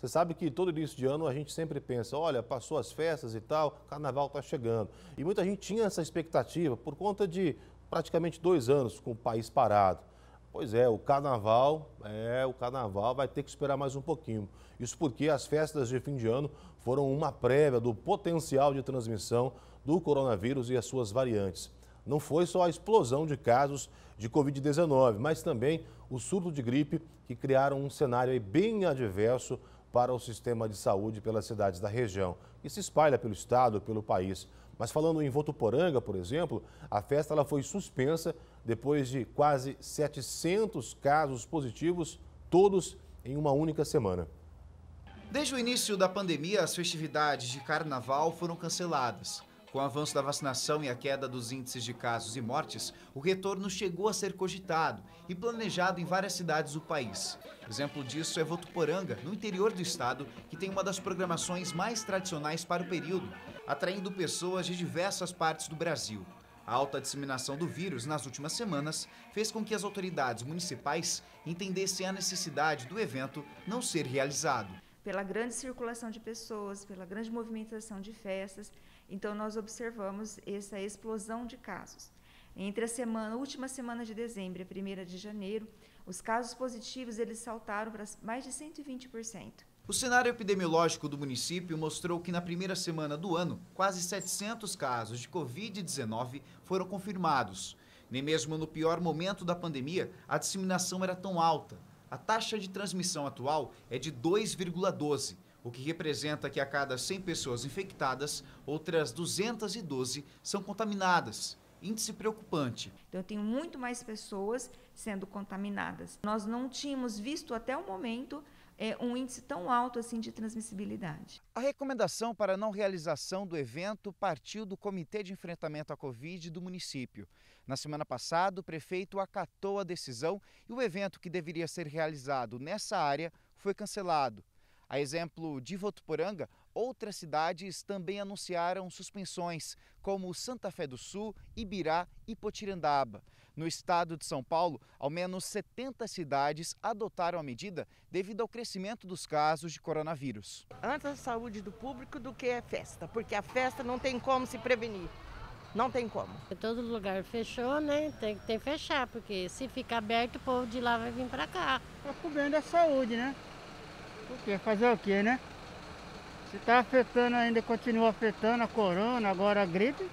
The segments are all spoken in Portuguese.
Você sabe que todo início de ano a gente sempre pensa, olha, passou as festas e tal, carnaval está chegando. E muita gente tinha essa expectativa por conta de praticamente dois anos com o país parado. Pois é, o carnaval, é, o carnaval vai ter que esperar mais um pouquinho. Isso porque as festas de fim de ano foram uma prévia do potencial de transmissão do coronavírus e as suas variantes. Não foi só a explosão de casos de Covid-19, mas também o surto de gripe que criaram um cenário bem adverso para o sistema de saúde pelas cidades da região e se espalha pelo estado e pelo país. Mas falando em Votuporanga, por exemplo, a festa ela foi suspensa depois de quase 700 casos positivos, todos em uma única semana. Desde o início da pandemia, as festividades de carnaval foram canceladas. Com o avanço da vacinação e a queda dos índices de casos e mortes, o retorno chegou a ser cogitado e planejado em várias cidades do país. Exemplo disso é Votuporanga, no interior do estado, que tem uma das programações mais tradicionais para o período, atraindo pessoas de diversas partes do Brasil. A alta disseminação do vírus nas últimas semanas fez com que as autoridades municipais entendessem a necessidade do evento não ser realizado pela grande circulação de pessoas, pela grande movimentação de festas. Então, nós observamos essa explosão de casos. Entre a semana, última semana de dezembro e a primeira de janeiro, os casos positivos eles saltaram para mais de 120%. O cenário epidemiológico do município mostrou que na primeira semana do ano, quase 700 casos de Covid-19 foram confirmados. Nem mesmo no pior momento da pandemia, a disseminação era tão alta. A taxa de transmissão atual é de 2,12, o que representa que a cada 100 pessoas infectadas, outras 212 são contaminadas. Índice preocupante. Então, eu tenho muito mais pessoas sendo contaminadas. Nós não tínhamos visto até o momento é, um índice tão alto assim de transmissibilidade. A recomendação para não realização do evento partiu do Comitê de Enfrentamento à Covid do município. Na semana passada, o prefeito acatou a decisão e o evento que deveria ser realizado nessa área foi cancelado. A exemplo de Votuporanga, Outras cidades também anunciaram suspensões, como Santa Fé do Sul, Ibirá e Potirandaba. No estado de São Paulo, ao menos 70 cidades adotaram a medida devido ao crescimento dos casos de coronavírus. Antes a saúde do público do que a festa, porque a festa não tem como se prevenir. Não tem como. Todo lugar fechou, né? Tem que fechar, porque se ficar aberto, o povo de lá vai vir para cá. Tá cobrindo a saúde, né? Porque fazer o quê, né? Se está afetando ainda, continua afetando a corona, agora a gripe,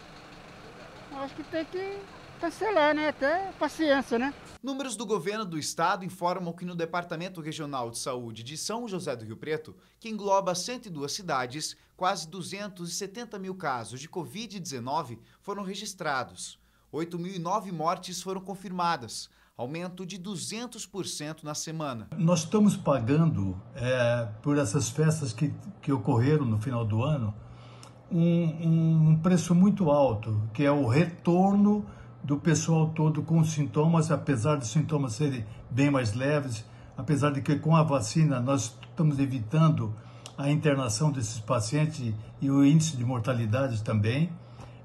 acho que tem que cancelar, né? Até paciência, né? Números do governo do estado informam que no Departamento Regional de Saúde de São José do Rio Preto, que engloba 102 cidades, quase 270 mil casos de Covid-19 foram registrados. 8.009 mortes foram confirmadas, aumento de 200% na semana. Nós estamos pagando é, por essas festas que, que ocorreram no final do ano um, um preço muito alto, que é o retorno do pessoal todo com sintomas, apesar dos sintomas serem bem mais leves, apesar de que com a vacina nós estamos evitando a internação desses pacientes e o índice de mortalidade também,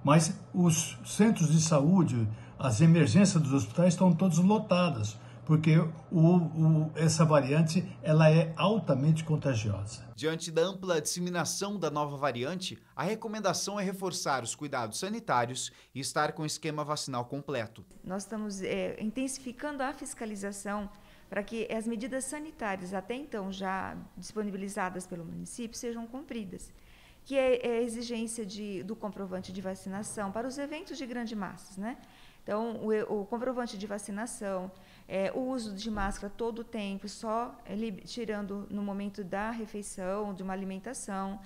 mas os centros de saúde, as emergências dos hospitais estão todas lotadas, porque o, o, essa variante ela é altamente contagiosa. Diante da ampla disseminação da nova variante, a recomendação é reforçar os cuidados sanitários e estar com o esquema vacinal completo. Nós estamos é, intensificando a fiscalização para que as medidas sanitárias até então já disponibilizadas pelo município sejam cumpridas que é, é a exigência de, do comprovante de vacinação para os eventos de grande massa, né? Então, o, o comprovante de vacinação, é, o uso de máscara todo o tempo, só é, tirando no momento da refeição, de uma alimentação,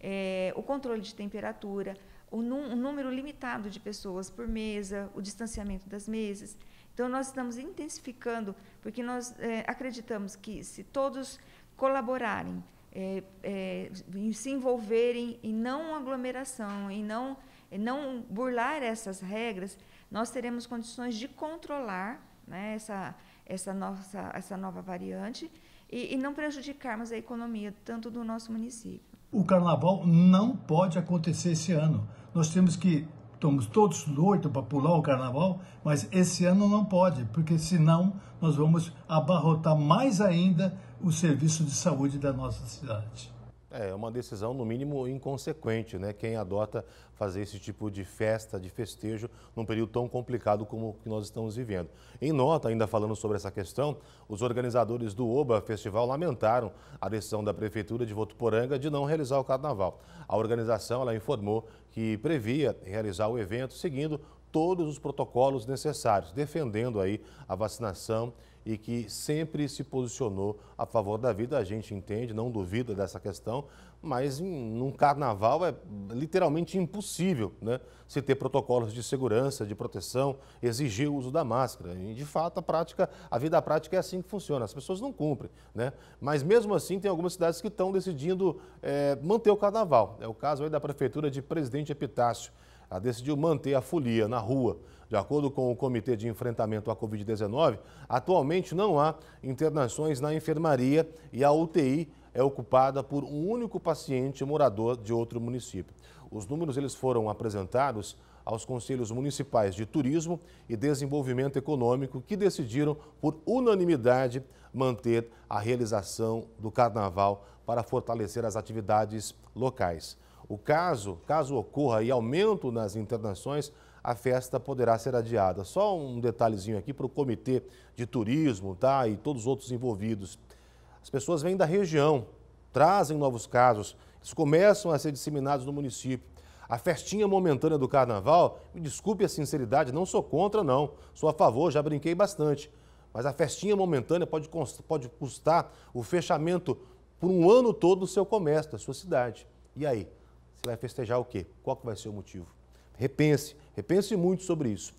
é, o controle de temperatura, o, num, número limitado de pessoas por mesa, o distanciamento das mesas. Então, nós estamos intensificando, porque nós é, acreditamos que se todos colaborarem, é, é, se envolverem em não aglomeração, em não, em não burlar essas regras, nós teremos condições de controlar né, essa, essa, nossa, essa nova variante e, e não prejudicarmos a economia tanto do nosso município. O carnaval não pode acontecer esse ano. Nós temos que estamos todos doidos para pular o carnaval, mas esse ano não pode, porque senão nós vamos abarrotar mais ainda o serviço de saúde da nossa cidade. É, é uma decisão, no mínimo, inconsequente, né? Quem adota fazer esse tipo de festa, de festejo, num período tão complicado como o que nós estamos vivendo. Em nota, ainda falando sobre essa questão, os organizadores do OBA Festival lamentaram a decisão da Prefeitura de Votuporanga de não realizar o carnaval. A organização ela informou que previa realizar o evento seguindo todos os protocolos necessários, defendendo aí a vacinação e que sempre se posicionou a favor da vida. A gente entende, não duvida dessa questão, mas em carnaval é literalmente impossível né, se ter protocolos de segurança, de proteção, exigir o uso da máscara. E, de fato, a prática, a vida prática é assim que funciona, as pessoas não cumprem. Né? Mas mesmo assim, tem algumas cidades que estão decidindo é, manter o carnaval. É o caso aí da Prefeitura de Presidente Epitácio. Ela decidiu manter a folia na rua. De acordo com o Comitê de Enfrentamento à Covid-19, atualmente não há internações na enfermaria e a UTI é ocupada por um único paciente morador de outro município. Os números eles foram apresentados aos conselhos municipais de turismo e desenvolvimento econômico que decidiram por unanimidade manter a realização do carnaval para fortalecer as atividades locais. O caso, caso ocorra e aumento nas internações, a festa poderá ser adiada. Só um detalhezinho aqui para o comitê de turismo, tá? E todos os outros envolvidos. As pessoas vêm da região, trazem novos casos, eles começam a ser disseminados no município. A festinha momentânea do carnaval, me desculpe a sinceridade, não sou contra, não. Sou a favor, já brinquei bastante. Mas a festinha momentânea pode, pode custar o fechamento por um ano todo do seu comércio, da sua cidade. E aí? Você vai festejar o quê? Qual que vai ser o motivo? Repense, repense muito sobre isso.